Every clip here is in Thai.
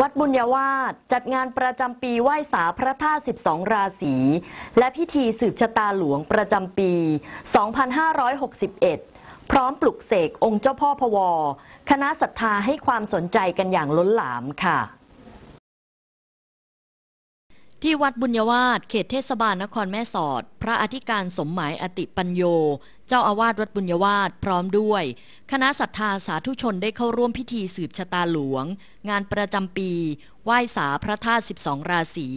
วัดบุญยวาส จัดงานประจำปีไหว้สาพระธาตุ12 ราศี และพิธีสืบชะตาหลวงประจำปี 2561 พร้อมปลุกเสกองค์เจ้าพ่อพวคณะศรัทธาให้ความสนใจกันอย่างล้นหลามค่ะที่วัดบุญวาสเขตเทศบาลนครแม่สอด พระอธิการสมหมายอติปัญโย เจ้าอาวาสวัดบุญวาสพร้อมด้วย คณะศรัทธาสาธุชนได้เข้าร่วมพิธีสืบชะตาหลวง งานประจำปีไหว้สาพระธาตุ 12 ราศี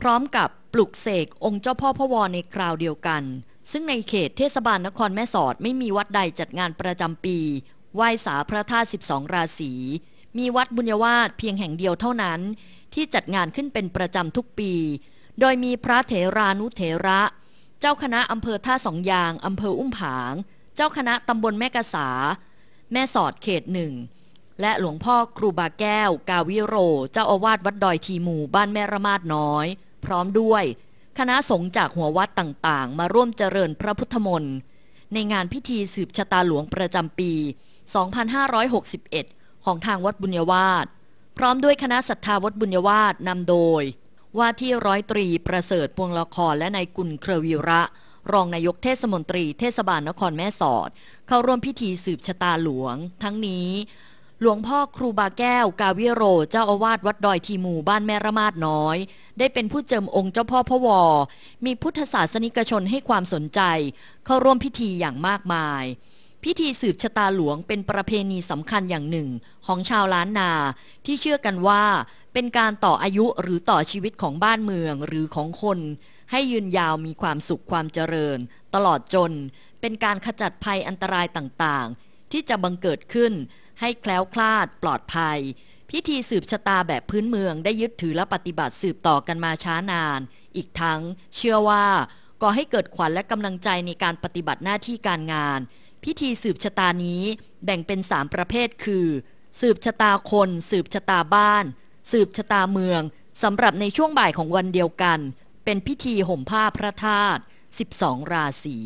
พร้อมกับปลุกเสกองค์เจ้าพ่อพวรในคราวเดียวกัน ซึ่งในเขตเทศบาลนครแม่สอดไม่มีวัดใดจัดงานประจำปีไหว้สาพระธาตุ 12 ราศี มีวัดบุญวาสเพียงแห่งเดียวเท่านั้นที่จัดงานขึ้นเป็นประจำทุกปี โดยมีพระเถรานุเถระ เจ้าคณะอำเภอท่าสองยาง อำเภออุ้มผาง เจ้าคณะตำบลแม่กะสา แม่สอดเขตหนึ่ง และหลวงพ่อครูบาแก้ว กาวิโร เจ้าอาวาสวัดดอยทีมูบ้านแม่ระมาดน้อย พร้อมด้วย คณะสงฆ์จากหัววัดต่างๆ มาร่วมเจริญพระพุทธมนต์ในงานพิธีสืบชะตาหลวงประจำปี 2561 ของทางวัดบุญยวาดพร้อมด้วยคณะสัทธาวตบุญยวาสนำโดย ว่าที่ร้อยตรีประเสริฐพวงละครและนายกุลเครวิระ รองนายกเทศมนตรี เทศบาลนครแม่สอด เข้าร่วมพิธีสืบชะตาหลวง ทั้งนี้ หลวงพ่อครูบาแก้วกาวิโรเจ้าอาวาสวัดดอยทีมูบ้านแม่ระมาดน้อย ได้เป็นผู้เจิมองค์เจ้าพ่อพระวอ มีพุทธศาสนิกชนให้ความสนใจ เข้าร่วมพิธีอย่างมากมายพิธีสืบชะตาหลวงเป็นประเพณีสำคัญอย่างหนึ่ง ของชาวล้านนาที่เชื่อกันว่า เป็นการต่ออายุหรือต่อชีวิตของบ้านเมืองหรือของคน ให้ยืนยาวมีความสุขความเจริญตลอดจนเป็นการขจัดภัยอันตรายต่างๆ ที่จะบังเกิดขึ้น ให้แคล้วคลาด ปลอดภัย พิธีสืบชะตาแบบพื้นเมืองได้ยึดถือและปฏิบัติสืบต่อกันมาช้านาน อีกทั้งเชื่อว่าก่อให้เกิดขวัญและกำลังใจในการปฏิบัติหน้าที่การงานพิธีสืบชะตานี้แบ่งเป็นสามประเภทคือ สืบชะตาคน สืบชะตาบ้าน สืบชะตาเมือง สำหรับในช่วงบ่ายของวันเดียวกัน เป็นพิธีห่มผ้าพระธาตุ12 ราศี